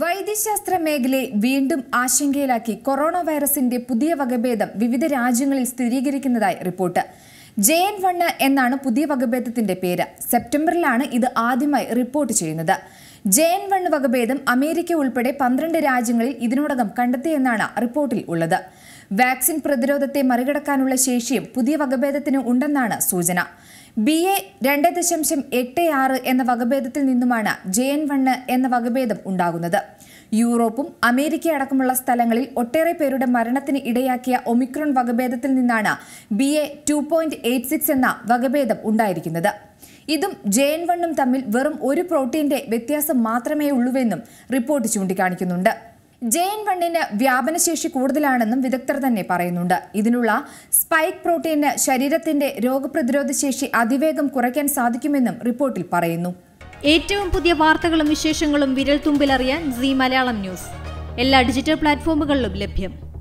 വൈദ്യശാസ്ത്ര മേഖലയെ വീണ്ടും ആശങ്കയിലാക്കി കൊറോണ വൈറസിന്റെ പുതിയ വകഭേദം വിവിധ രാജ്യങ്ങളിൽ സ്ഥിരീകരിക്കുന്നതായി റിപ്പോർട്ട് ജെ എൻ വണ്ണ് എന്നാണ് പുതിയ വകഭേദത്തിന്റെ പേര് സെപ്റ്റംബറിലാണ് ഇത് ആദ്യമായി റിപ്പോർട്ട് ചെയ്യുന്നത് ജെ എൻ വണ്ണ് വകഭേദം അമേരിക്ക ഉൾപ്പെടെ പന്ത്രണ്ട് രാജ്യങ്ങളിൽ ഇതിനോടകം കണ്ടെത്തിയെന്നാണ് റിപ്പോർട്ടിൽ ഉള്ളത് വാക്സിൻ പ്രതിരോധത്തെ മറികടക്കാനുള്ള ശേഷിയും പുതിയ വകഭേദത്തിന് ഉണ്ടെന്നാണ് സൂചന ബി എ രണ്ട് ദശാംശം എട്ട് ആറ് എന്ന വകഭേദത്തിൽ നിന്നുമാണ് ജെ എൻ വണ്ണ് എന്ന വകഭേദം ഉണ്ടാകുന്നത് യൂറോപ്പും അമേരിക്ക അടക്കമുള്ള സ്ഥലങ്ങളിൽ ഒട്ടേറെ പേരുടെ മരണത്തിന് ഇടയാക്കിയ ഒമിക്രോൺ വകഭേദത്തിൽ നിന്നാണ് B A two point eight six എന്ന വകഭേദം ഉണ്ടായിരിക്കുന്നത് ഇതും ജെ എൻ വണ്ണും തമ്മിൽ വെറും ഒരു പ്രോട്ടീന്റെ വ്യത്യാസം മാത്രമേ ഉള്ളൂവെന്നും റിപ്പോർട്ട് ചൂണ്ടിക്കാണിക്കുന്നുണ്ട് ജെ എൻ വണ്ണിന് വ്യാപനശേഷി കൂടുതലാണെന്നും വിദഗ്ധർ തന്നെ പറയുന്നുണ്ട് ഇതിനുള്ള സ്പൈക്ക് പ്രോട്ടീന് ശരീരത്തിന്റെ രോഗപ്രതിരോധ ശേഷി അതിവേഗം കുറയ്ക്കാൻ സാധിക്കുമെന്നും റിപ്പോർട്ടിൽ പറയുന്നു ഏറ്റവും പുതിയ വാർത്തകളും വിശേഷങ്ങളും വിരൽ തുമ്പിലറിയാൻ സി മലയാളം ന്യൂസ് എല്ലാ ഡിജിറ്റൽ പ്ലാറ്റ്ഫോമുകളിലും ലഭ്യം